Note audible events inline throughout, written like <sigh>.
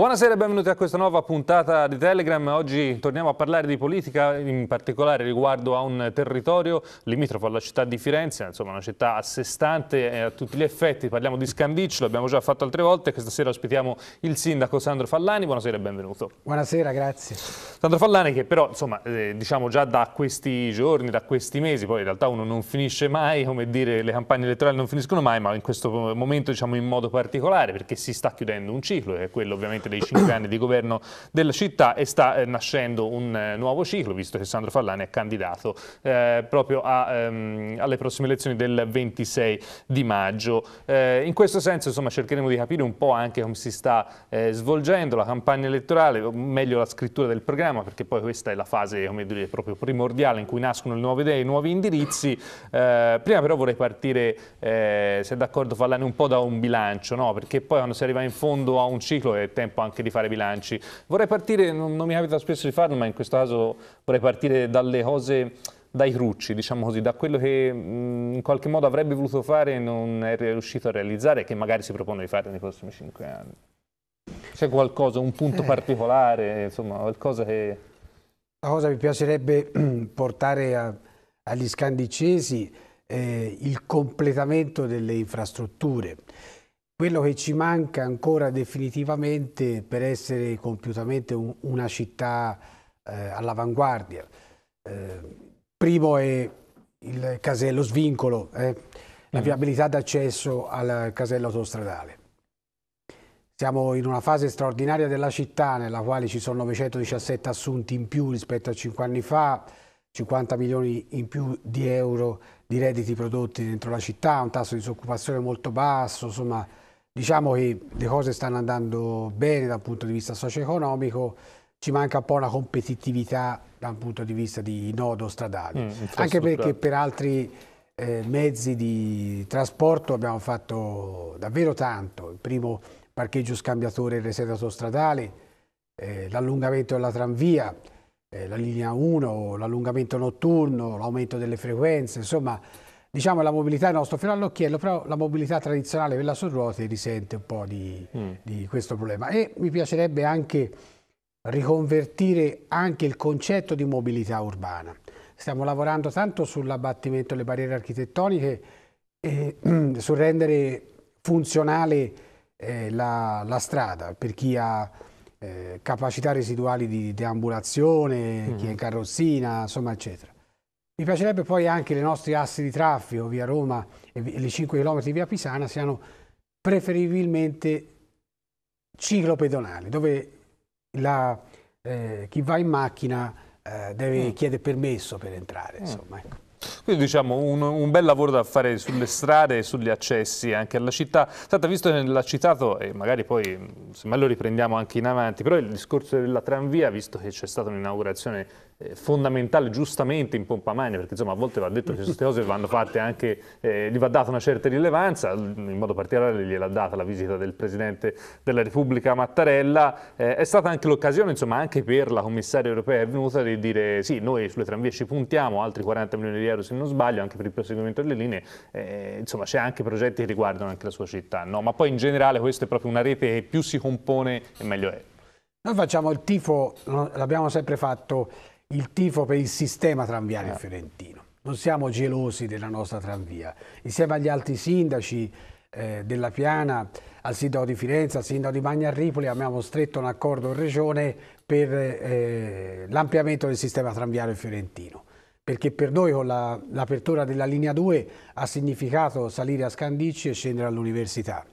Buonasera e benvenuti a questa nuova puntata di Telegram. Oggi torniamo a parlare di politica, in particolare riguardo a un territorio limitrofo alla città di Firenze, insomma una città a sé stante a tutti gli effetti. Parliamo di Scandicci, l'abbiamo già fatto altre volte. Questa sera ospitiamo il sindaco Sandro Fallani. Buonasera e benvenuto. Buonasera, grazie. Sandro Fallani che però, insomma, eh, diciamo già da questi giorni, da questi mesi, poi in realtà uno non finisce mai, come dire, le campagne elettorali non finiscono mai, ma in questo momento diciamo in modo particolare perché si sta chiudendo un ciclo, che è quello ovviamente dei cinque anni di governo della città e sta eh, nascendo un eh, nuovo ciclo, visto che Sandro Fallani è candidato eh, proprio a, ehm, alle prossime elezioni del 26 di maggio. Eh, in questo senso insomma, cercheremo di capire un po' anche come si sta eh, svolgendo la campagna elettorale, o meglio la scrittura del programma, perché poi questa è la fase come dire, proprio primordiale in cui nascono le nuove idee, i nuovi indirizzi. Eh, prima però vorrei partire, se è d'accordo Fallani, un po' da un bilancio, no? perché poi quando si arriva in fondo a un ciclo è tempo tempo anche di fare bilanci. Vorrei partire, non, non mi capita spesso di farlo, ma in questo caso vorrei partire dalle cose dai crucci, diciamo così, da quello che mh, mm, in qualche modo avrebbe voluto fare e non è riuscito a realizzare e che magari si propone di fare nei prossimi cinque anni. C'è qualcosa, un punto eh. particolare, insomma, qualcosa che... La cosa mi piacerebbe <clears throat> portare a, agli scandicesi eh, il completamento delle infrastrutture. Quello che ci manca ancora definitivamente per essere compiutamente un, una città eh, all'avanguardia. Eh, primo è il casello svincolo, eh, la mm. viabilità d'accesso al casello autostradale. Siamo in una fase straordinaria della città nella quale ci sono 917 assunti in più rispetto a 5 anni fa, 50 milioni in più di euro di redditi prodotti dentro la città, un tasso di disoccupazione molto basso, insomma Diciamo che le cose stanno andando bene dal punto di vista socio-economico, ci manca un po' una competitività dal punto di vista di nodo stradale, mm, anche perché per altri eh, mezzi di trasporto abbiamo fatto davvero tanto, il primo parcheggio scambiatore e reseto autostradale, eh, l'allungamento della tranvia, eh, la linea 1, l'allungamento notturno, l'aumento delle frequenze, insomma diciamo la mobilità è nostro fino all'occhiello, però la mobilità tradizionale quella su ruote risente un po' di, mm. di, questo problema e mi piacerebbe anche riconvertire anche il concetto di mobilità urbana. Stiamo lavorando tanto sull'abbattimento delle barriere architettoniche e mm, sul rendere funzionale eh, la, la, strada per chi ha eh, capacità residuali di deambulazione, mm. chi è in mm. carrozzina, insomma eccetera. Mi piacerebbe poi anche le nostre assi di traffico via Roma e le 5 km via Pisana siano preferibilmente ciclopedonali, dove la, eh, chi va in macchina eh, deve, mm. chiede permesso per entrare. Mm. Insomma, ecco. Quindi diciamo un, un, bel lavoro da fare sulle strade e sugli accessi anche alla città. Tanto visto che l'ha citato e magari poi mm, se mai lo riprendiamo anche in avanti, però il discorso della tranvia, visto che c'è stata un'inaugurazione eh, fondamentale giustamente in pompa magna perché insomma a volte va detto che queste cose vanno fatte anche eh, gli va data una certa rilevanza in modo particolare gliel'ha data la visita del Presidente della Repubblica Mattarella eh, è stata anche l'occasione insomma anche per la commissaria europea è venuta di dire sì noi sulle tranvie ci puntiamo altri 40 milioni di euro se non sbaglio anche per il proseguimento delle linee eh, insomma c'è anche progetti che riguardano anche la sua città no? ma poi in generale questa è proprio una rete che più si compone e meglio è noi facciamo il tifo l'abbiamo sempre fatto il tifo per il sistema tranviario eh. fiorentino. Non siamo gelosi della nostra tranvia. Insieme agli altri sindaci eh, della Piana, al sindaco di Firenze, al sindaco di Magna Ripoli, abbiamo stretto un accordo in regione per eh, l'ampliamento del sistema tranviario fiorentino perché per noi con l'apertura la, della linea 2 ha significato salire a Scandicci e scendere all'università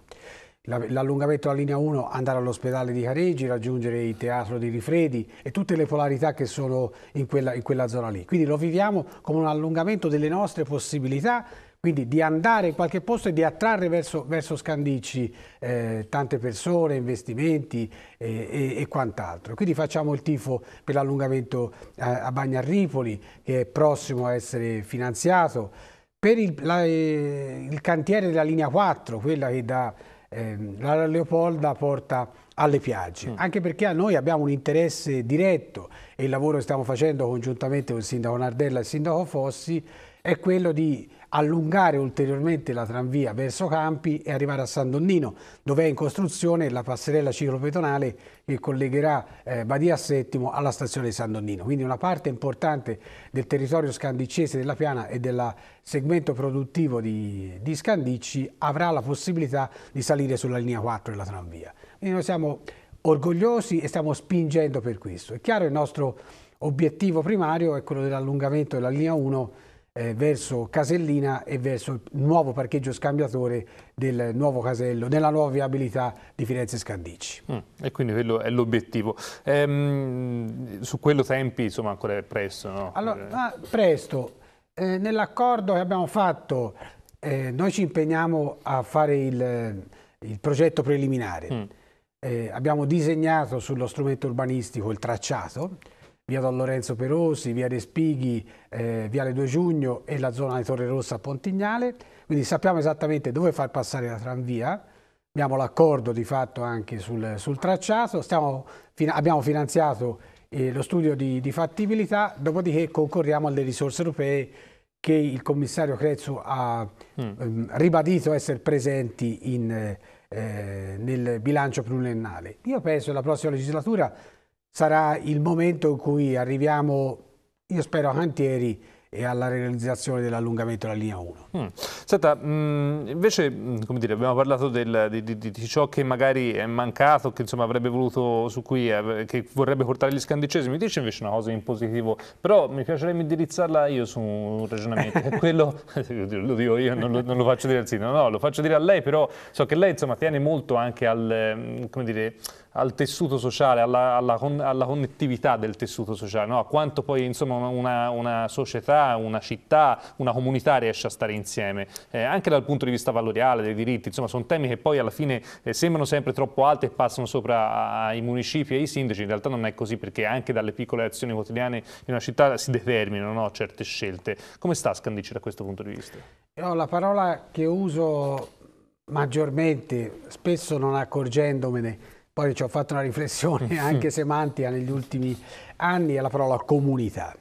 l'allungamento della linea 1, andare all'ospedale di Careggi, raggiungere il teatro di Rifredi e tutte le polarità che sono in quella, in quella zona lì. Quindi lo viviamo come un allungamento delle nostre possibilità quindi di andare in qualche posto e di attrarre verso, verso Scandicci eh, tante persone, investimenti eh, e, e quant'altro. Quindi facciamo il tifo per l'allungamento a, a Bagnarripoli che è prossimo a essere finanziato, per il, la, eh, il cantiere della linea 4, quella che da eh, la Leopolda porta alle piagge, mm. anche perché a noi abbiamo un interesse diretto e il lavoro che stiamo facendo congiuntamente con il sindaco Nardella e il sindaco Fossi è quello di allungare ulteriormente la tranvia verso Campi e arrivare a San Donnino, dove è in costruzione la passerella ciclopetonale che collegherà eh, Badia VII alla stazione di San Donnino. Quindi una parte importante del territorio scandicese della Piana e del segmento produttivo di, di Scandicci avrà la possibilità di salire sulla linea 4 della tranvia. Quindi noi siamo orgogliosi e stiamo spingendo per questo. È chiaro il nostro obiettivo primario è quello dell'allungamento della linea 1 eh, verso Casellina e verso il nuovo parcheggio scambiatore del nuovo casello, della nuova viabilità di Firenze Scandicci. Mm, e quindi quello è l'obiettivo. Ehm, su quello tempi insomma ancora è presto, no? Allora, eh. ah, presto. Eh, Nell'accordo che abbiamo fatto eh, noi ci impegniamo a fare il, eh, il progetto preliminare. Mm. Eh, abbiamo disegnato sullo strumento urbanistico il tracciato, via Don Lorenzo Perosi, via De Spighi, eh, via Le 2 Giugno e la zona di Torre Rossa a Pontignale, quindi sappiamo esattamente dove far passare la tranvia, abbiamo l'accordo di fatto anche sul, sul tracciato, Stiamo, fino, abbiamo finanziato eh, lo studio di, di fattibilità, dopodiché concorriamo alle risorse europee che il commissario Crezzo ha mm. ehm, ribadito essere presenti in, eh, nel bilancio pluriennale. Io penso che la prossima legislatura sarà il momento in cui arriviamo, io spero, a cantieri e alla realizzazione dell'allungamento della linea 1. Mm. Senta, mh, mm, invece mm, dire, abbiamo parlato del, di, di, di, ciò che magari è mancato, che insomma avrebbe voluto, su cui eh, che vorrebbe portare gli scandicesi, mi dice invece una cosa in positivo, però mi piacerebbe indirizzarla io su un ragionamento, quello <laughs> lo dico io, non lo, non lo faccio dire al sindaco, no, lo faccio dire a lei, però so che lei insomma tiene molto anche al, mm, dire, al tessuto sociale, alla, alla, alla, connettività del tessuto sociale, no? a quanto poi insomma una, una società comunità, una città, una comunità riesce a stare insieme, eh, anche dal punto di vista valoriale, dei diritti, insomma sono temi che poi alla fine eh, sembrano sempre troppo alti e passano sopra ai municipi e ai sindaci, in realtà non è così perché anche dalle piccole azioni quotidiane in una città si determinano no, certe scelte. Come sta Scandici da questo punto di vista? No, la parola che uso maggiormente, spesso non accorgendomene, poi ci ho fatto una riflessione <laughs> anche semantica negli ultimi anni, è la parola comunità.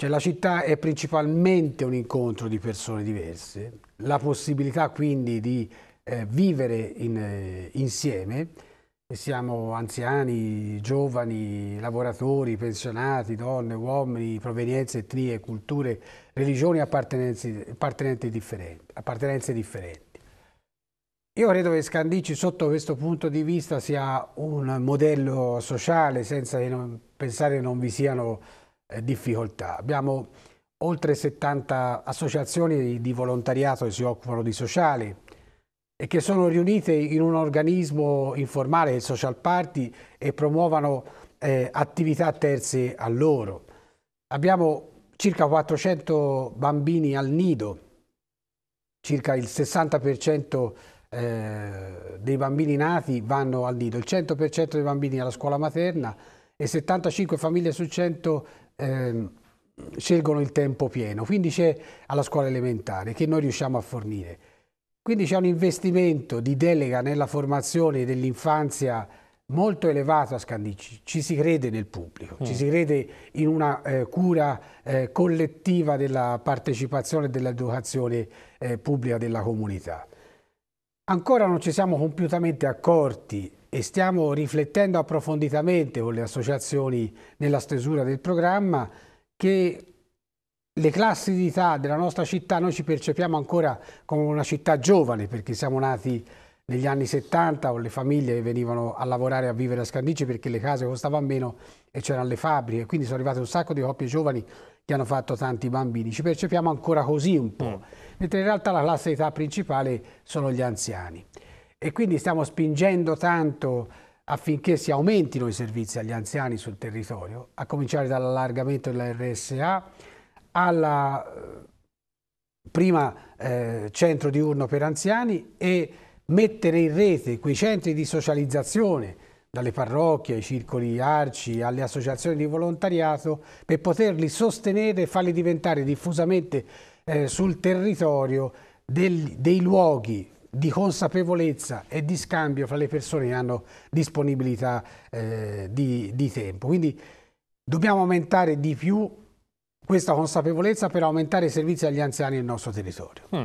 Cioè la città è principalmente un incontro di persone diverse, la possibilità quindi di eh, vivere in, eh, insieme, siamo anziani, giovani, lavoratori, pensionati, donne, uomini, provenienze, etnie, culture, religioni, appartenenze, appartenenze, differenti, appartenenze differenti. Io credo che Scandici sotto questo punto di vista sia un modello sociale senza pensare che non vi siano eh, difficoltà. Abbiamo oltre 70 associazioni di volontariato che si occupano di sociali e che sono riunite in un organismo informale, il Social Party, e promuovono eh, attività terze a loro. Abbiamo circa 400 bambini al nido, circa il 60% eh, dei bambini nati vanno al nido, il 100% dei bambini alla scuola materna e 75 famiglie su 100 eh, scelgono il tempo pieno, quindi c'è alla scuola elementare che noi riusciamo a fornire. Quindi c'è un investimento di delega nella formazione dell'infanzia molto elevato a Scandicci, ci si crede nel pubblico, mm. ci si crede in una eh, cura eh, collettiva della partecipazione e dell'educazione eh, pubblica della comunità. Ancora non ci siamo compiutamente accorti e stiamo riflettendo approfonditamente con le associazioni nella stesura del programma che le classi d'età della nostra città noi ci percepiamo ancora come una città giovane perché siamo nati negli anni 70 con le famiglie che venivano a lavorare a vivere a Scandici perché le case costavano meno e c'erano le fabbriche quindi sono arrivate un sacco di coppie giovani che hanno fatto tanti bambini ci percepiamo ancora così un po' mm. mentre in realtà la classe d'età principale sono gli anziani e quindi stiamo spingendo tanto affinché si aumentino i servizi agli anziani sul territorio, a cominciare dall'allargamento della RSA, alla eh, prima eh, centro diurno per anziani e mettere in rete quei centri di socializzazione dalle parrocchie ai circoli arci alle associazioni di volontariato per poterli sostenere e farli diventare diffusamente eh, sul territorio del, dei luoghi di consapevolezza e di scambio fra le persone che hanno disponibilità eh, di, di tempo. Quindi dobbiamo aumentare di più questa consapevolezza per aumentare i servizi agli anziani nel nostro territorio. Mm.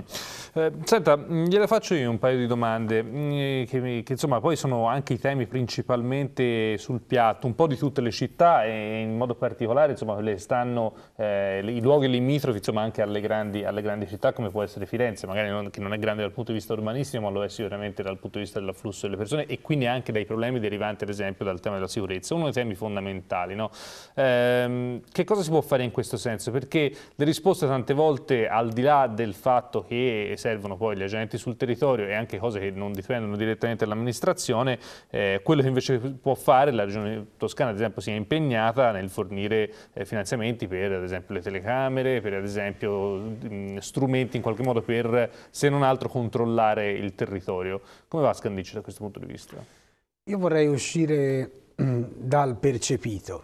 Eh, senta, mm, gliela faccio io un paio di domande, mm, che, che insomma poi sono anche i temi principalmente sul piatto, un po' di tutte le città e in modo particolare insomma le stanno eh, i luoghi limitrofi insomma anche alle grandi, alle grandi, città come può essere Firenze, magari non, che non è grande dal punto di vista urbanistico ma lo è sicuramente dal punto di vista dell'afflusso delle persone e quindi anche dai problemi derivanti ad esempio dal tema della sicurezza, uno dei temi fondamentali. No? Eh, che cosa si può fare in questo senso? senso? Perché le risposte tante volte, al di là del fatto che servono poi gli agenti sul territorio e anche cose che non dipendono direttamente dall'amministrazione, eh, quello che invece può fare la Regione Toscana, ad esempio, si è impegnata nel fornire eh, finanziamenti per, ad esempio, le telecamere, per, ad esempio, mh, strumenti in qualche modo per, se non altro, controllare il territorio. Come va a Scandici da questo punto di vista? Io vorrei uscire dal percepito,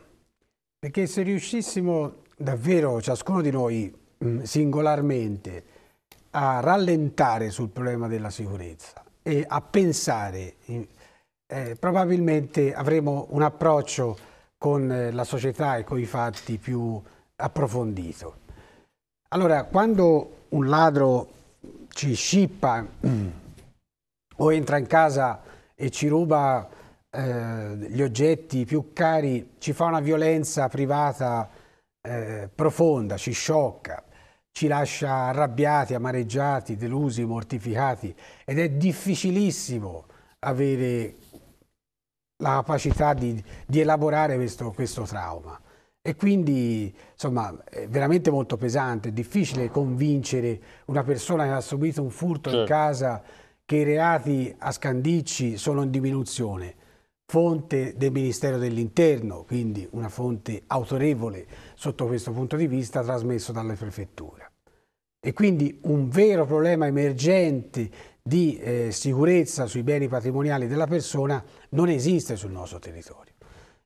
perché se riuscissimo davvero ciascuno di noi mm, singolarmente a rallentare sul problema della sicurezza e a pensare, eh, probabilmente avremo un approccio con eh, la società e con i fatti più approfondito. Allora, quando un ladro ci scippa mm, o entra in casa e ci ruba eh, gli oggetti più cari, ci fa una violenza privata eh, profonda, ci sciocca, ci lascia arrabbiati, amareggiati, delusi, mortificati ed è difficilissimo avere la capacità di, di elaborare questo, questo, trauma. E quindi, insomma, è veramente molto pesante, è difficile convincere una persona che ha subito un furto certo. in casa che i reati a scandicci sono in diminuzione. Fonte del Ministero dell'Interno, quindi una fonte autorevole sotto questo punto di vista trasmesso dalle prefetture. E quindi un vero problema emergente di eh, sicurezza sui beni patrimoniali della persona non esiste sul nostro territorio.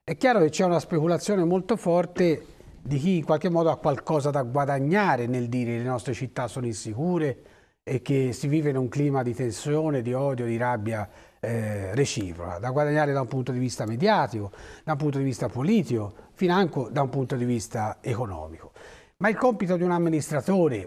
È chiaro che c'è una speculazione molto forte di chi in qualche modo ha qualcosa da guadagnare nel dire che le nostre città sono insicure e che si vive in un clima di tensione, di odio, di rabbia eh, reciproca, da guadagnare da un punto di vista mediatico, da un punto di vista politico, financo da un punto di vista economico. Ma il compito di un amministratore,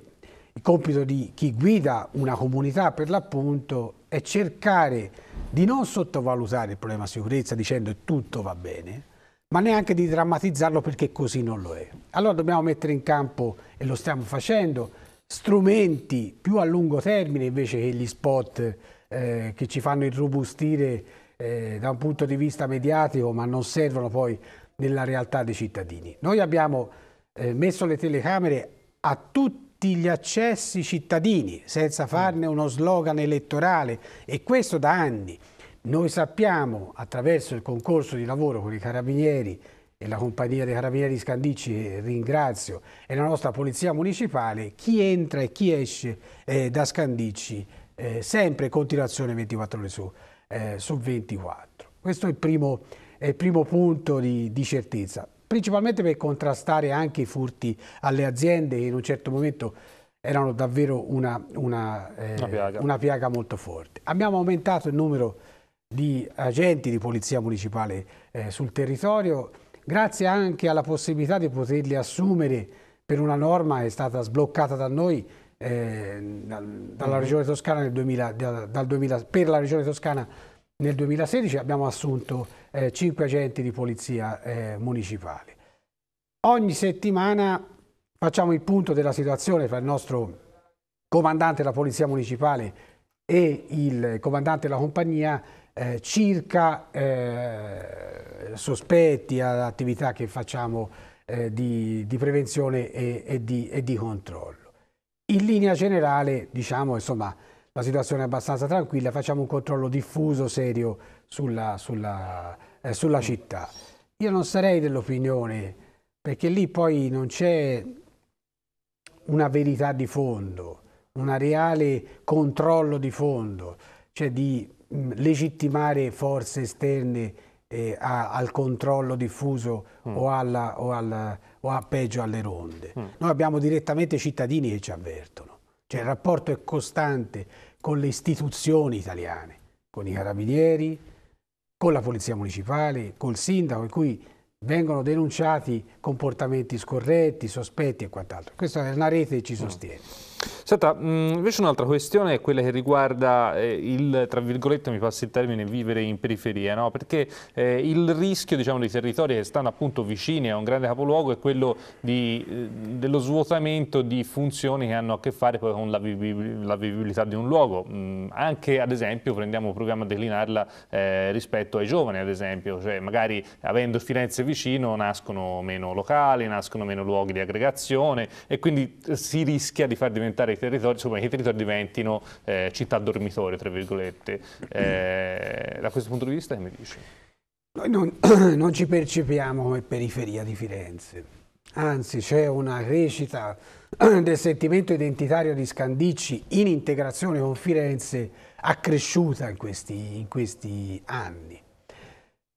il compito di chi guida una comunità per l'appunto, è cercare di non sottovalutare il problema sicurezza dicendo che tutto va bene, ma neanche di drammatizzarlo perché così non lo è. Allora dobbiamo mettere in campo, e lo stiamo facendo, strumenti più a lungo termine invece che gli spot eh, che ci fanno irrobustire eh, da un punto di vista mediatico, ma non servono poi nella realtà dei cittadini. Noi abbiamo eh, messo le telecamere a tutti gli accessi cittadini, senza farne uno slogan elettorale, e questo da anni. Noi sappiamo, attraverso il concorso di lavoro con i carabinieri e la compagnia dei carabinieri Scandicci, eh, ringrazio, e la nostra polizia municipale, chi entra e chi esce eh, da Scandicci eh, sempre continuazione 24 ore su, eh, su 24. Questo è il primo, è il primo punto di, di, certezza, principalmente per contrastare anche i furti alle aziende che in un certo momento erano davvero una, una, eh, una, piaga. una piaga molto forte. Abbiamo aumentato il numero di agenti di polizia municipale eh, sul territorio, grazie anche alla possibilità di poterli assumere per una norma che è stata sbloccata da noi eh, dalla mhm. Regione Toscana 2000, dal 2000, per la Regione Toscana nel 2016 abbiamo assunto eh, 5 agenti di polizia eh, municipali. Ogni settimana facciamo il punto della situazione fra il nostro comandante della polizia municipale e il comandante della compagnia eh, circa eh, sospetti ad attività che facciamo eh, di, di, prevenzione e, e, di, e di controllo. In linea generale, diciamo, insomma, la situazione è abbastanza tranquilla, facciamo un controllo diffuso, serio sulla, sulla, eh, sulla città. Io non sarei dell'opinione, perché lì poi non c'è una verità di fondo, un reale controllo di fondo, cioè di mh, legittimare forze esterne eh, a, al controllo diffuso mm. o, alla, o, alla, o, a peggio alle ronde. Mm. Noi abbiamo direttamente cittadini che ci avvertono, cioè il rapporto è costante con le istituzioni italiane, con i carabinieri, con la polizia municipale, col sindaco, in cui vengono denunciati comportamenti scorretti, sospetti e quant'altro. Questa è una rete che ci mm. sostiene. Mm. Senta, mm, invece un'altra questione è quella che riguarda eh, il, tra virgolette mi passi il termine, vivere in periferia, no? perché eh, il rischio diciamo, dei territori che stanno appunto vicini a un grande capoluogo è quello di, eh, dello svuotamento di funzioni che hanno a che fare poi con la, vivi, la vivibilità di un luogo, mh, mm, anche ad esempio prendiamo un programma a declinarla eh, rispetto ai giovani ad esempio, cioè magari avendo Firenze vicino nascono meno locali, nascono meno luoghi di aggregazione e quindi eh, si rischia di far diventare diventare i territori, insomma, che i territori diventino eh, città dormitorio, tra virgolette. Eh, da questo punto di vista che mi dici? Noi non, <clears throat> non ci percepiamo come periferia di Firenze, anzi c'è una crescita <clears throat> del sentimento identitario di Scandicci in integrazione con Firenze accresciuta in questi, in questi anni.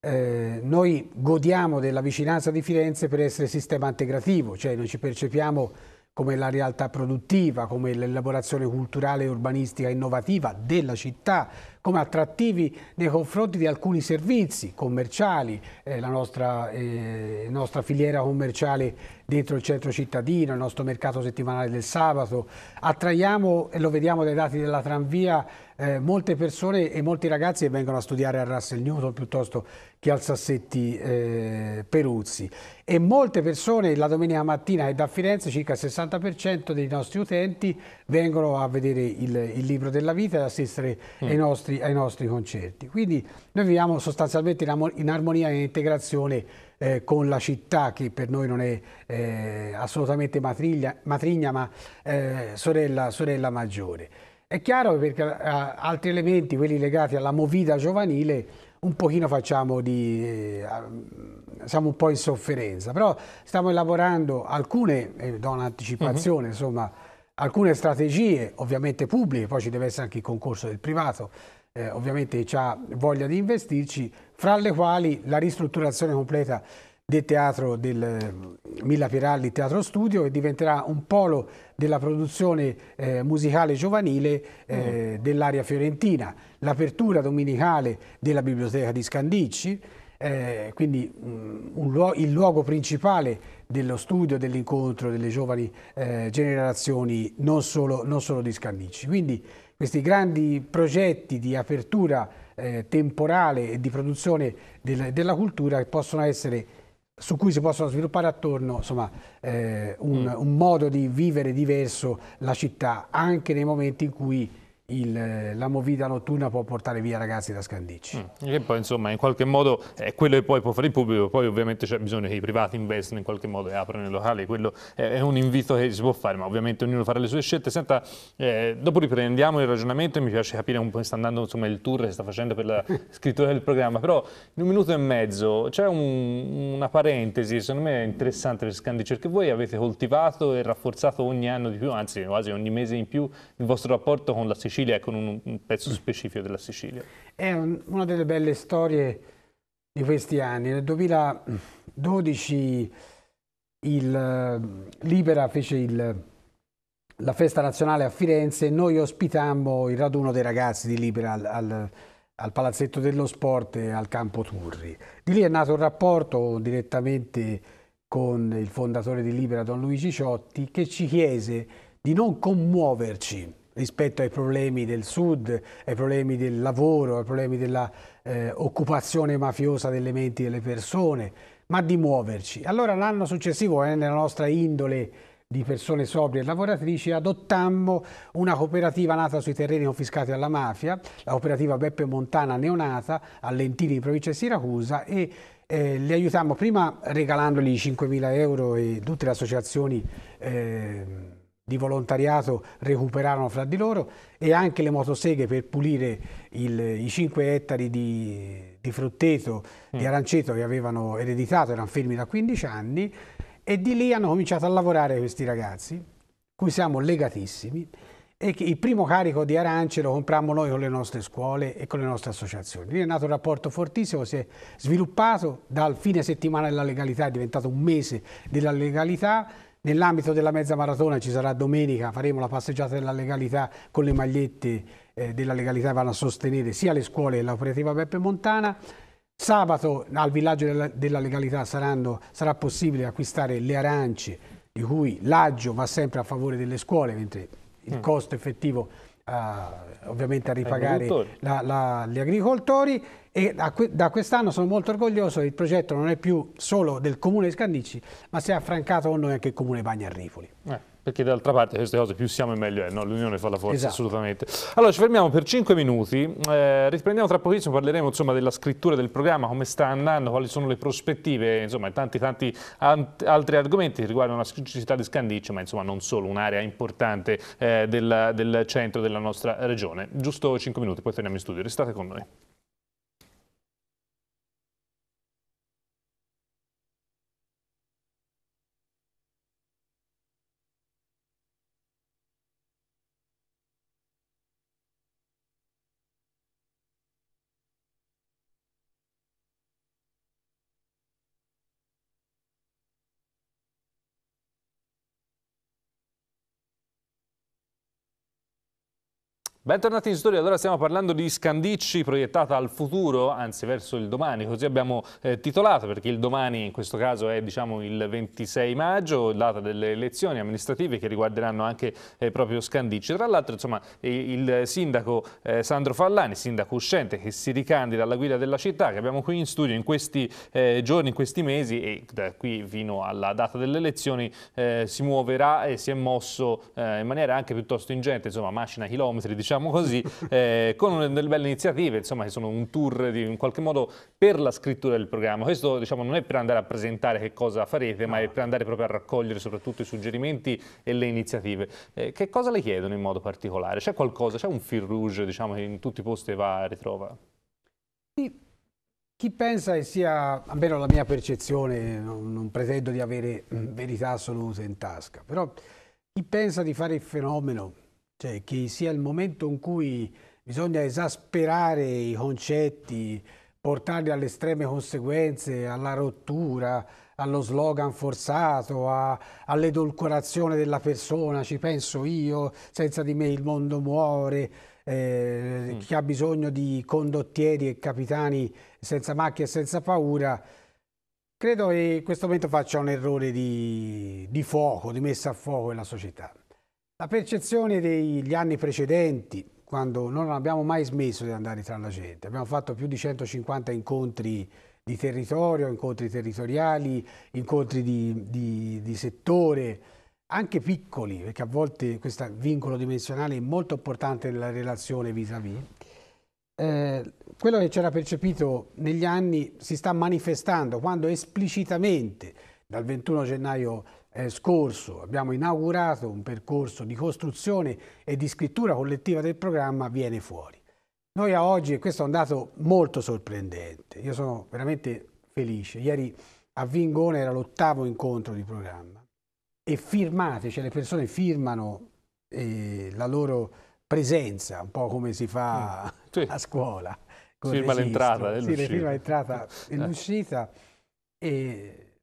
Eh, noi godiamo della vicinanza di Firenze per essere sistema integrativo, cioè noi ci percepiamo come la realtà produttiva, come l'elaborazione culturale e urbanistica innovativa della città, come attrattivi nei confronti di alcuni servizi commerciali, eh, la nostra, eh, nostra, filiera commerciale dentro il centro cittadino, il nostro mercato settimanale del sabato. Attraiamo, e lo vediamo dai dati della tranvia, eh, molte persone e molti ragazzi che vengono a studiare a Russell Newton piuttosto che al Sassetti eh, Peruzzi. E molte persone la domenica mattina che da Firenze circa il 60% dei nostri utenti vengono a vedere il, il libro della vita e ad assistere mm. ai nostri nostri, ai nostri concerti. Quindi noi viviamo sostanzialmente in armonia e in integrazione eh, con la città che per noi non è eh, assolutamente matriglia, matrigna ma eh, sorella, sorella, maggiore. È chiaro perché eh, altri elementi, quelli legati alla movida giovanile, un pochino facciamo di... Eh, siamo un po' in sofferenza, però stiamo elaborando alcune, eh, do un'anticipazione, mm -hmm. insomma, alcune strategie, ovviamente pubbliche, poi ci deve essere anche il concorso del privato, eh, ovviamente ha voglia di investirci, fra le quali la ristrutturazione completa del teatro del eh, Milla Piralli Teatro Studio che diventerà un polo della produzione eh, musicale giovanile eh, mm. dell'area fiorentina, l'apertura domenicale della biblioteca di Scandicci, eh, quindi mh, mm, luo il luogo principale dello studio, dell'incontro delle giovani eh, generazioni non solo, non solo di Scandicci. Quindi questi grandi progetti di apertura eh, temporale e di produzione del, della cultura che possono essere, su cui si possono sviluppare attorno insomma, eh, un, mm. un modo di vivere diverso la città anche nei momenti in cui il, la movida notturna può portare via ragazzi da Scandicci. Mm, che poi insomma in qualche modo è eh, quello che poi può fare il pubblico, poi ovviamente c'è bisogno che i privati investano in qualche modo e aprano i locali, quello è un invito che si può fare, ma ovviamente ognuno farà le sue scelte. Senta, eh, dopo riprendiamo il ragionamento e mi piace capire un po' sta andando insomma, il tour che sta facendo per la <laughs> scrittura del programma, però in un minuto e mezzo c'è un, una parentesi secondo me è interessante per Scandicci, perché voi avete coltivato e rafforzato ogni anno di più, anzi quasi ogni mese in più, il vostro rapporto con la Sicilia Sicilia con un, un pezzo specifico della Sicilia. È un, una delle belle storie di questi anni. Nel 2012 il, Libera fece il, la festa nazionale a Firenze e noi ospitammo il raduno dei ragazzi di Libera al, al, al Palazzetto dello Sport e al Campo Turri. Di lì è nato un rapporto direttamente con il fondatore di Libera, Don Luigi Ciotti, che ci chiese di non commuoverci rispetto ai problemi del sud, ai problemi del lavoro, ai problemi dell'occupazione eh, mafiosa delle menti delle persone, ma di muoverci. Allora l'anno successivo, eh, nella nostra indole di persone sobrie e lavoratrici, adottammo una cooperativa nata sui terreni confiscati alla mafia, la cooperativa Beppe Montana neonata a Lentini in provincia di Siracusa e eh, li aiutammo prima regalandogli 5.000 euro e tutte le associazioni eh, di volontariato recuperarono fra di loro e anche le motoseghe per pulire il, i 5 ettari di, di frutteto, mm. di aranceto che avevano ereditato, erano fermi da 15 anni e di lì hanno cominciato a lavorare questi ragazzi, cui siamo legatissimi e il primo carico di arance lo comprammo noi con le nostre scuole e con le nostre associazioni. Lì è nato un rapporto fortissimo, si è sviluppato dal fine settimana della legalità, è diventato un mese della legalità, Nell'ambito della mezza maratona ci sarà domenica, faremo la passeggiata della legalità con le magliette eh, della legalità che vanno a sostenere sia le scuole che l'operativa Beppe Montana. Sabato al villaggio della, della legalità saranno, sarà possibile acquistare le arance di cui l'aggio va sempre a favore delle scuole, mentre il mm. costo effettivo a, eh, ovviamente a ripagare la, la, gli agricoltori e da, da quest'anno sono molto orgoglioso, il progetto non è più solo del comune di Scandicci ma si è affrancato con noi anche il comune Bagnarrifoli. Eh perché d'altra parte queste cose più siamo e meglio è, no? l'unione fa la forza esatto. assolutamente. Allora ci fermiamo per 5 minuti, eh, riprendiamo tra pochissimo, parleremo insomma, della scrittura del programma, come sta andando, quali sono le prospettive, insomma e tanti tanti altri argomenti che riguardano la città di Scandiccio, ma insomma non solo, un'area importante eh, del, del centro della nostra regione. Giusto 5 minuti, poi torniamo in studio, restate con noi. Bentornati in storia, allora stiamo parlando di Scandicci proiettata al futuro, anzi verso il domani, così abbiamo eh, titolato perché il domani in questo caso è diciamo, il 26 maggio, data delle elezioni amministrative che riguarderanno anche eh, proprio Scandicci. Tra l'altro insomma il sindaco eh, Sandro Fallani, sindaco uscente che si ricandida alla guida della città che abbiamo qui in studio in questi eh, giorni, in questi mesi e da qui fino alla data delle elezioni eh, si muoverà e si è mosso eh, in maniera anche piuttosto ingente, insomma macina chilometri diciamo diciamo così, <laughs> eh, con delle belle iniziative, insomma, che sono un tour di, in qualche modo per la scrittura del programma. Questo diciamo, non è per andare a presentare che cosa farete, no. ma è per andare proprio a raccogliere soprattutto i suggerimenti e le iniziative. Eh, che cosa le chiedono in modo particolare? C'è qualcosa, c'è un fil rouge diciamo, che in tutti i posti va e ritrova? Sì. Chi pensa che sia, almeno la mia percezione, non, non pretendo di avere verità assolute in tasca, però chi pensa di fare il fenomeno cioè che sia il momento in cui bisogna esasperare i concetti, portarli alle estreme conseguenze, alla rottura, allo slogan forzato, all'edulcorazione della persona, ci penso io, senza di me il mondo muore, eh, mm. chi ha bisogno di condottieri e capitani senza macchia e senza paura, credo che in questo momento faccia un errore di, di fuoco, di messa a fuoco della società. La percezione degli anni precedenti, quando noi non abbiamo mai smesso di andare tra la gente, abbiamo fatto più di 150 incontri di territorio, incontri territoriali, incontri di, di, di settore, anche piccoli, perché a volte questo vincolo dimensionale è molto importante nella relazione vis-à-vis. -vis. Eh, quello che c'era percepito negli anni si sta manifestando quando esplicitamente dal 21 gennaio eh, scorso abbiamo inaugurato un percorso di costruzione e di scrittura collettiva del programma viene fuori. Noi a oggi, e questo è un dato molto sorprendente, io sono veramente felice, ieri a Vingone era l'ottavo incontro di programma e firmate, cioè le persone firmano eh, la loro presenza, un po' come si fa mm, sì. a scuola. Firma l'entrata e eh. l'uscita. Sì, firma l'entrata e l'uscita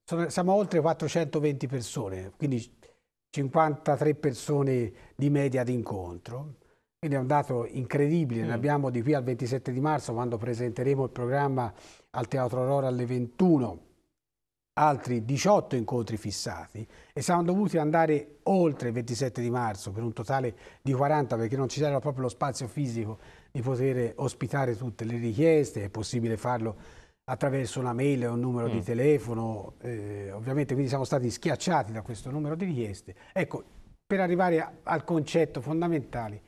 sono, siamo oltre 420 persone, quindi 53 persone di media d'incontro. Quindi è un dato incredibile, mm. ne abbiamo di qui al 27 di marzo quando presenteremo il programma al Teatro Aurora alle 21 altri 18 incontri fissati e siamo dovuti andare oltre il 27 di marzo per un totale di 40 perché non ci c'era proprio lo spazio fisico di poter ospitare tutte le richieste, è possibile farlo attraverso una mail o un numero mm. di telefono, eh, ovviamente quindi siamo stati schiacciati da questo numero di richieste. Ecco, per arrivare a, al concetto fondamentale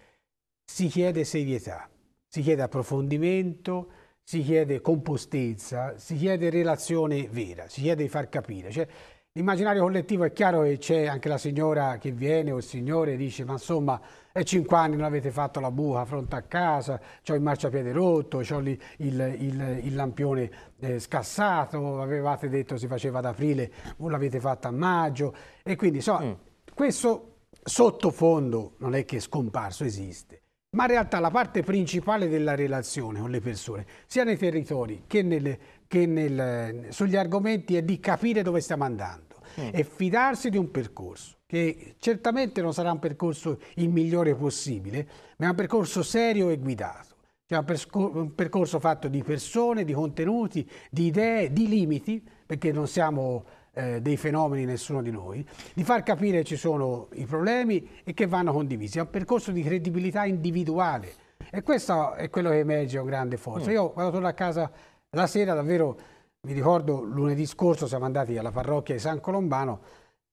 si chiede serietà, si chiede approfondimento, si chiede compostezza, si chiede relazione vera, si chiede di far capire. Cioè, L'immaginario collettivo è chiaro e c'è anche la signora che viene o il signore dice ma insomma è 5 anni non avete fatto la buca fronte a casa, ho il marciapiede rotto, ho il, il, il, lampione eh, scassato, avevate detto si faceva ad aprile, non l'avete fatto a maggio e quindi insomma mm. questo sottofondo non è che è scomparso, esiste. Ma in realtà la parte principale della relazione con le persone, sia nei territori che nelle che nel, sugli argomenti è di capire dove stiamo andando mm. e fidarsi di un percorso che certamente non sarà un percorso il migliore possibile, ma è un percorso serio e guidato. Cioè un, percorso fatto di persone, di contenuti, di idee, di limiti, perché non siamo eh, dei fenomeni nessuno di noi, di far capire ci sono i problemi e che vanno condivisi. È un percorso di credibilità individuale e questo è quello che emerge con grande forza. Mm. Io quando torno a casa la sera davvero, mi ricordo lunedì scorso siamo andati alla parrocchia di San Colombano,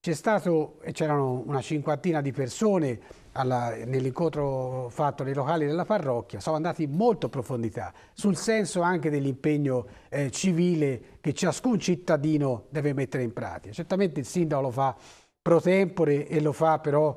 c'è stato, e c'erano una cinquantina di persone nell'incontro fatto nei locali della parrocchia, siamo andati molto in profondità sul senso anche dell'impegno eh, civile che ciascun cittadino deve mettere in pratica. Certamente il sindaco lo fa pro tempore e lo fa però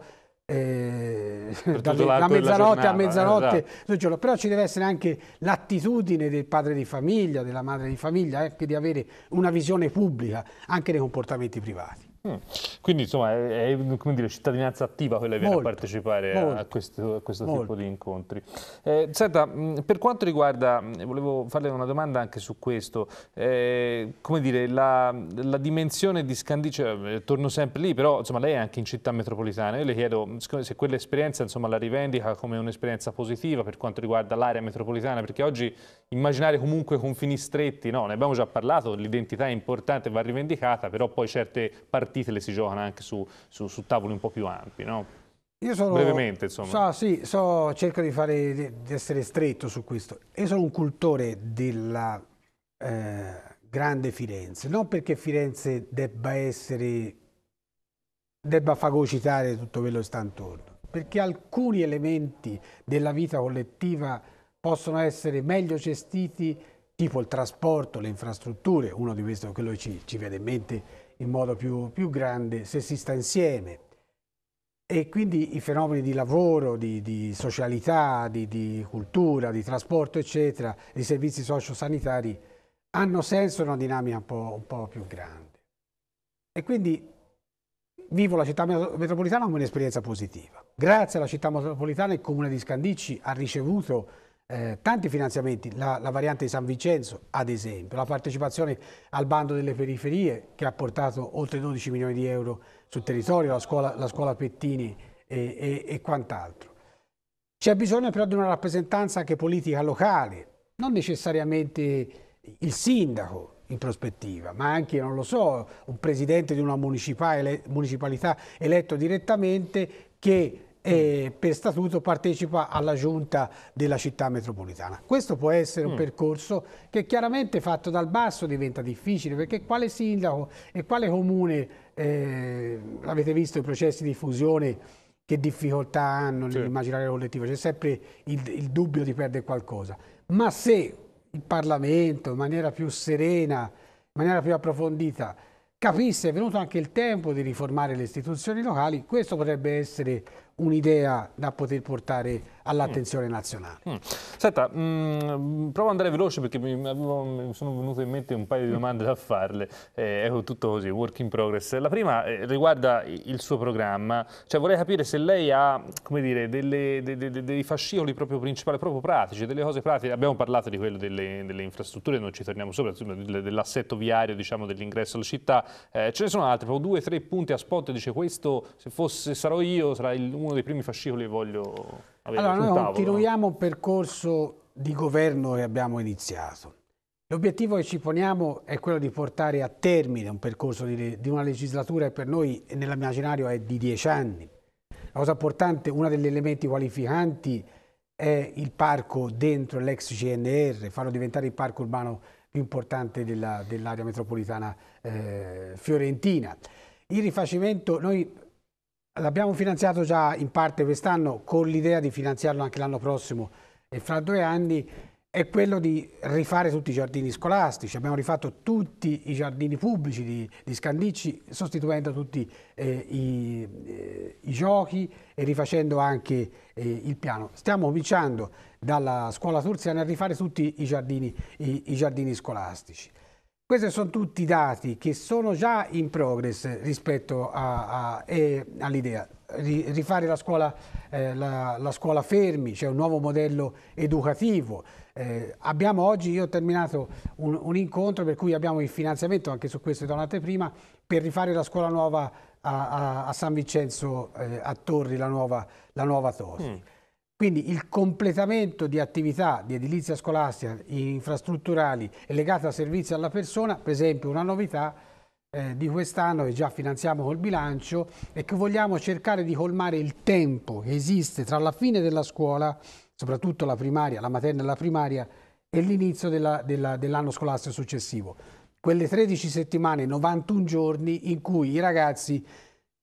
eh, <laughs> da, da, mezzanotte a mezzanotte, esatto. però ci deve essere anche l'attitudine del padre di famiglia, della madre di famiglia, anche eh, di avere una visione pubblica anche nei comportamenti privati. Mm. Quindi insomma è, è come dire, cittadinanza attiva quella che viene a partecipare molto, a questo, a questo tipo di incontri. Eh, senta, mm, per quanto riguarda, mm, volevo farle una domanda anche su questo, eh, come dire, la, la, dimensione di Scandice, cioè, eh, torno sempre lì, però insomma lei è anche in città metropolitana, io le chiedo se quell'esperienza insomma la rivendica come un'esperienza positiva per quanto riguarda l'area metropolitana, perché oggi immaginare comunque confini stretti, no, ne abbiamo già parlato, l'identità è importante, va rivendicata, però poi certe partite partite le si giocano anche su, su, su tavoli un po' più ampi, no? Io sono, Brevemente, insomma. So, sì, so, cerco di, fare, di, essere stretto su questo. Io sono un cultore della eh, grande Firenze, non perché Firenze debba essere, debba fagocitare tutto quello che sta intorno, perché alcuni elementi della vita collettiva possono essere meglio gestiti, tipo il trasporto, le infrastrutture, uno di questi è quello che ci, ci viene in mente in modo più, più grande se si sta insieme. E quindi i fenomeni di lavoro, di, di socialità, di, di, cultura, di trasporto, eccetera, di servizi sociosanitari hanno senso in una dinamica un po', un po' più grande. E quindi vivo la città metropolitana come un'esperienza positiva. Grazie alla città metropolitana il comune di Scandicci ha ricevuto eh, tanti finanziamenti, la, la, variante di San Vincenzo ad esempio, la partecipazione al bando delle periferie che ha portato oltre 12 milioni di euro sul territorio, la scuola, la scuola Pettini e, e, e quant'altro. C'è bisogno però di una rappresentanza anche politica locale, non necessariamente il sindaco in prospettiva, ma anche, non lo so, un presidente di una municipalità eletto direttamente che e per statuto partecipa alla giunta della città metropolitana. Questo può essere un mm. percorso che chiaramente fatto dal basso diventa difficile perché quale sindaco e quale comune, eh, avete visto i processi di fusione che difficoltà hanno nell'immaginario collettivo, c'è sempre il, il dubbio di perdere qualcosa, ma se il Parlamento in maniera più serena, in maniera più approfondita, capisse, è venuto anche il tempo di riformare le istituzioni locali, questo potrebbe essere un'idea da poter portare all'attenzione nazionale. Mm. Senta, mm, provo ad andare veloce perché mi, avevo, mi, sono venute in mente un paio di domande da farle, eh, è ecco, tutto così, work in progress. La prima eh, riguarda il suo programma, cioè vorrei capire se lei ha dire, delle, de, de, de, dei fascicoli proprio principali, proprio pratici, delle cose pratiche, abbiamo parlato di quello delle, delle infrastrutture, non ci torniamo sopra, dell'assetto viario diciamo, dell'ingresso alla città, eh, ce ne sono altri, proprio due o tre punti a spot, dice questo se fosse, sarò io sarà il, uno dei primi fascicoli che voglio allora, noi tavolo. continuiamo un percorso di governo che abbiamo iniziato. L'obiettivo che ci poniamo è quello di portare a termine un percorso di, di una legislatura che per noi nell'immaginario è di dieci anni. La cosa importante, uno degli elementi qualificanti è il parco dentro l'ex CNR, farlo diventare il parco urbano più importante dell'area dell metropolitana eh, fiorentina. Il rifacimento, noi L'abbiamo finanziato già in parte quest'anno con l'idea di finanziarlo anche l'anno prossimo e fra due anni è quello di rifare tutti i giardini scolastici. Abbiamo rifatto tutti i giardini pubblici di, di Scandicci sostituendo tutti eh, i, eh, i, giochi e rifacendo anche eh, il piano. Stiamo cominciando dalla scuola turziana a rifare tutti i giardini, i, i giardini scolastici. Questi sono tutti dati che sono già in progress rispetto all'idea. Rifare la scuola, eh, la, la scuola Fermi, c'è cioè un nuovo modello educativo. Eh, abbiamo oggi, io ho terminato un, un, incontro per cui abbiamo il finanziamento, anche su questo da prima, per rifare la scuola nuova a, a, a San Vincenzo eh, a Torri, la nuova, la nuova Torri. Mm. Quindi il completamento di attività di edilizia scolastica infrastrutturali e legate a servizi alla persona, per esempio una novità eh, di quest'anno che già finanziamo col bilancio e che vogliamo cercare di colmare il tempo che esiste tra la fine della scuola, soprattutto la primaria, la materna e la primaria, e l'inizio dell'anno dell scolastico successivo. Quelle 13 settimane, 91 giorni in cui i ragazzi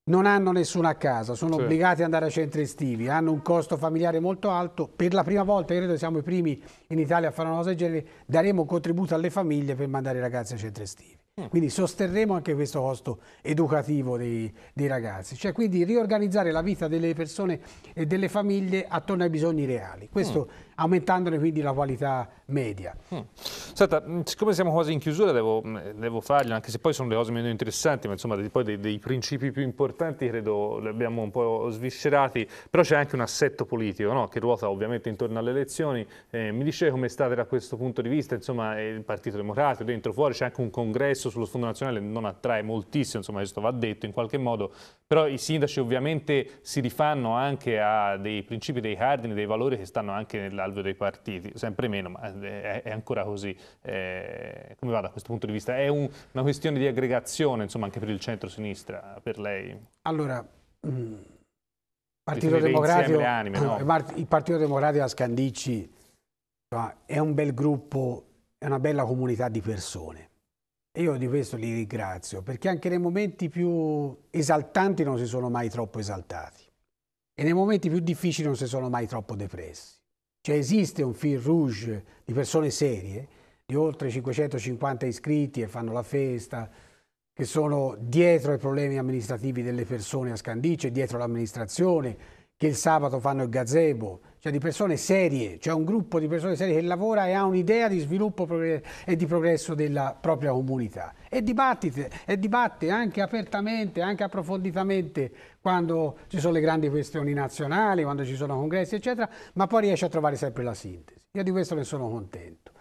non hanno nessuna casa, sono sì. obbligati ad andare a centri estivi, hanno un costo familiare molto alto. Per la prima volta, io credo siamo i primi in Italia a fare una cosa del genere, daremo un contributo alle famiglie per mandare i ragazzi a centri estivi. Mm. Quindi sosterremo anche questo costo educativo dei, dei, ragazzi, cioè quindi riorganizzare la vita delle persone e delle famiglie attorno ai bisogni reali. Questo mm aumentandone quindi la qualità media. Mm. Senta, mm, siccome siamo quasi in chiusura devo, mm, devo fargli, anche se poi sono le cose meno interessanti, ma insomma poi dei, dei principi più importanti credo li abbiamo un po' sviscerati, però c'è anche un assetto politico no? che ruota ovviamente intorno alle elezioni. Eh, mi dice come state da questo punto di vista, insomma eh, il Partito Democratico dentro fuori, c'è anche un congresso sullo sfondo nazionale, non attrae moltissimo, insomma questo va detto in qualche modo, però i sindaci ovviamente si rifanno anche a dei principi, dei cardini, dei valori che stanno anche nella caldo dei partiti, sempre meno, ma è, è ancora così. Eh, come va da questo punto di vista? È un, una questione di aggregazione, insomma, anche per il centro-sinistra, per lei? Allora, mh, mm, partito democratico, anime, no? Eh, il Partito Democratico a Scandicci è un bel gruppo, è una bella comunità di persone. E io di questo li ringrazio, perché anche nei momenti più esaltanti non si sono mai troppo esaltati e nei momenti più difficili non si sono mai troppo depressi. Cioè esiste un fil rouge di persone serie, di oltre 550 iscritti che fanno la festa, che sono dietro ai problemi amministrativi delle persone a Scandice, dietro l'amministrazione, che il sabato fanno il gazebo, cioè di persone serie, cioè un gruppo di persone serie che lavora e ha un'idea di sviluppo e di progresso della propria comunità e, e dibatte anche apertamente, anche approfonditamente quando ci sono le grandi questioni nazionali, quando ci sono congressi eccetera, ma poi riesce a trovare sempre la sintesi. Io di questo ne sono contento.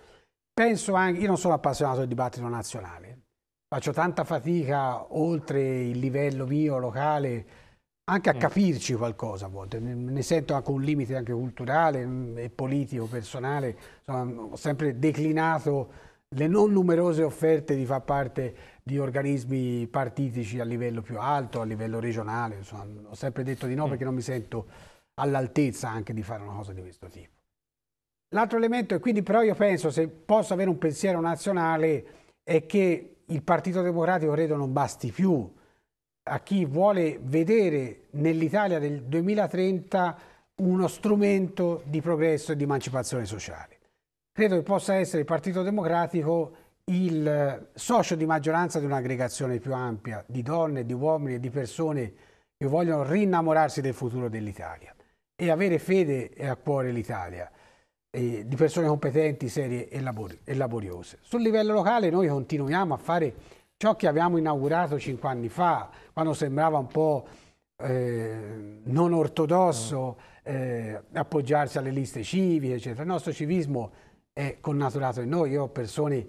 Penso anche, io non sono appassionato del dibattito nazionale, faccio tanta fatica oltre il livello mio locale anche a eh. capirci qualcosa a volte, ne sento anche un limite anche culturale mm, e politico, personale, Insomma, mm, ho sempre declinato le non numerose offerte di far parte di organismi partitici a livello più alto, a livello regionale, Insomma, mm, ho sempre detto di no perché non mi sento all'altezza anche di fare una cosa di questo tipo. L'altro elemento e quindi però io penso se posso avere un pensiero nazionale è che il Partito Democratico credo non basti più a chi vuole vedere nell'Italia del 2030 uno strumento di progresso e di emancipazione sociale. Credo che possa essere il Partito Democratico il eh, socio di maggioranza di un'aggregazione più ampia di donne, di uomini e di persone che vogliono rinnamorarsi del futuro dell'Italia e avere fede e a cuore l'Italia eh, di persone competenti, serie e, labori e laboriose. Sul livello locale noi continuiamo a fare ciò che abbiamo inaugurato cinque anni fa, quando sembrava un po' eh, non ortodosso eh, appoggiarsi alle liste civiche, eccetera. Il nostro civismo è connaturato in noi. Io ho persone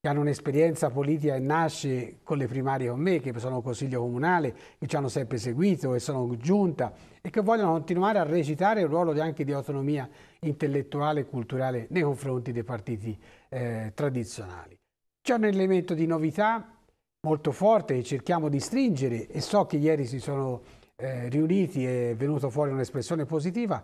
che hanno un'esperienza politica e nasce con le primarie con me, che sono consiglio comunale, che ci hanno sempre seguito e sono giunta e che vogliono continuare a recitare il ruolo anche di autonomia intellettuale e culturale nei confronti dei partiti eh, tradizionali. C'è un elemento di novità molto forte e cerchiamo di stringere e so che ieri si sono eh, riuniti e è venuta fuori un'espressione positiva,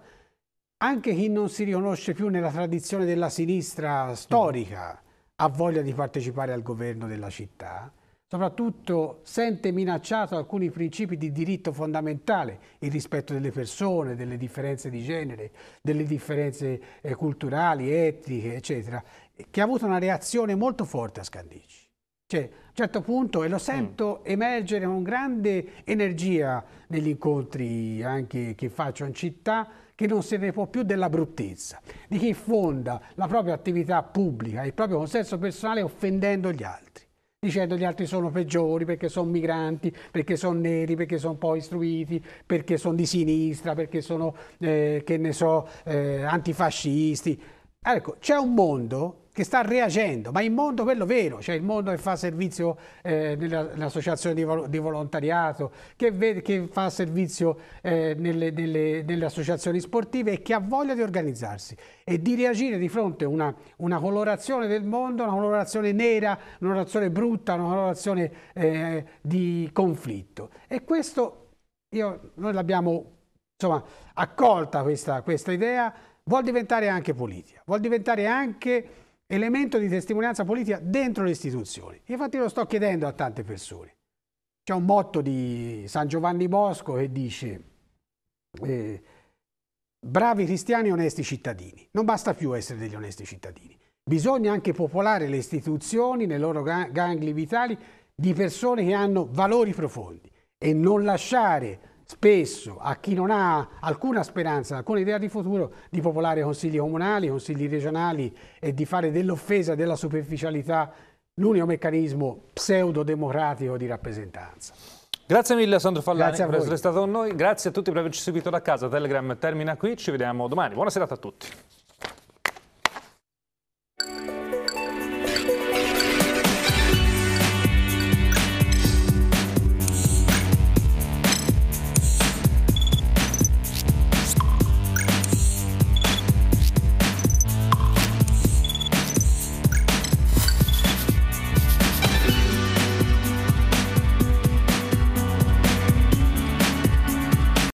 anche chi non si riconosce più nella tradizione della sinistra storica ha voglia di partecipare al governo della città, soprattutto sente minacciato alcuni principi di diritto fondamentale, il rispetto delle persone, delle differenze di genere, delle differenze eh, culturali, etniche, eccetera, che ha avuto una reazione molto forte a Scandici. Cioè, a un certo punto, e lo mm. sento mm. emergere con grande energia negli incontri anche che faccio in città, che non se ne può più della bruttezza, di chi fonda la propria attività pubblica, il proprio consenso personale offendendo gli altri, dicendo gli altri sono peggiori perché sono migranti, perché sono neri, perché sono poi istruiti, perché sono di sinistra, perché sono, eh, che ne so, eh, antifascisti. Ecco, c'è un mondo che sta reagendo, ma il mondo quello vero, cioè il mondo che fa servizio eh, nell'associazione di, di, volontariato, che, che fa servizio eh, nelle, nelle, nelle, associazioni sportive e che ha voglia di organizzarsi e di reagire di fronte a una, una colorazione del mondo, una colorazione nera, una colorazione brutta, una colorazione eh, di conflitto. E questo io, noi l'abbiamo accolta questa, questa idea, vuol diventare anche politica, vuol diventare anche elemento di testimonianza politica dentro le istituzioni. Infatti lo sto chiedendo a tante persone. C'è un motto di San Giovanni Bosco che dice eh, bravi cristiani e onesti cittadini. Non basta più essere degli onesti cittadini. Bisogna anche popolare le istituzioni nei loro gangli vitali di persone che hanno valori profondi e non lasciare spesso a chi non ha alcuna speranza, alcuna idea di futuro, di popolare consigli comunali, consigli regionali e di fare dell'offesa, della superficialità l'unico meccanismo pseudo-democratico di rappresentanza. Grazie mille Sandro Fallani per essere stato con noi, grazie a tutti per averci seguito da casa, Telegram termina qui, ci vediamo domani, buona serata a tutti.